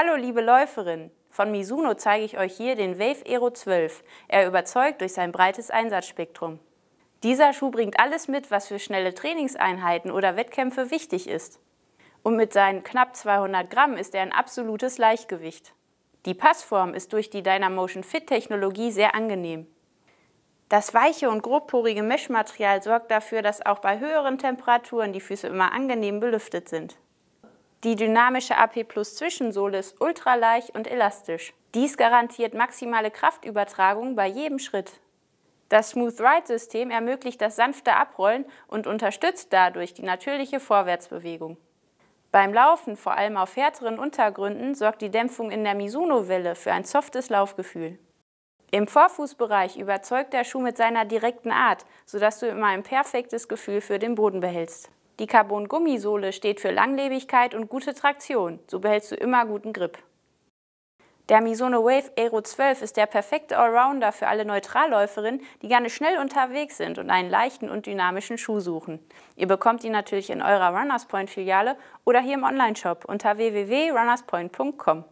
Hallo liebe Läuferin! Von Misuno zeige ich euch hier den Wave Aero 12. Er überzeugt durch sein breites Einsatzspektrum. Dieser Schuh bringt alles mit, was für schnelle Trainingseinheiten oder Wettkämpfe wichtig ist. Und mit seinen knapp 200 Gramm ist er ein absolutes Leichtgewicht. Die Passform ist durch die Dynamotion Fit Technologie sehr angenehm. Das weiche und grobporige Meshmaterial sorgt dafür, dass auch bei höheren Temperaturen die Füße immer angenehm belüftet sind. Die dynamische AP Plus Zwischensohle ist ultraleicht und elastisch. Dies garantiert maximale Kraftübertragung bei jedem Schritt. Das Smooth Ride System ermöglicht das sanfte Abrollen und unterstützt dadurch die natürliche Vorwärtsbewegung. Beim Laufen, vor allem auf härteren Untergründen, sorgt die Dämpfung in der misuno welle für ein softes Laufgefühl. Im Vorfußbereich überzeugt der Schuh mit seiner direkten Art, sodass du immer ein perfektes Gefühl für den Boden behältst. Die Carbon-Gummisohle steht für Langlebigkeit und gute Traktion, so behältst du immer guten Grip. Der Misono Wave Aero 12 ist der perfekte Allrounder für alle Neutralläuferinnen, die gerne schnell unterwegs sind und einen leichten und dynamischen Schuh suchen. Ihr bekommt ihn natürlich in eurer Runners Point Filiale oder hier im Onlineshop unter www.runnerspoint.com.